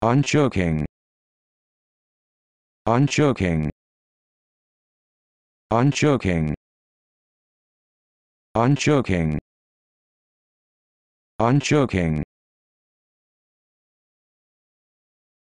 I'm joking. I'm joking. I'm joking. I'm joking. I'm joking.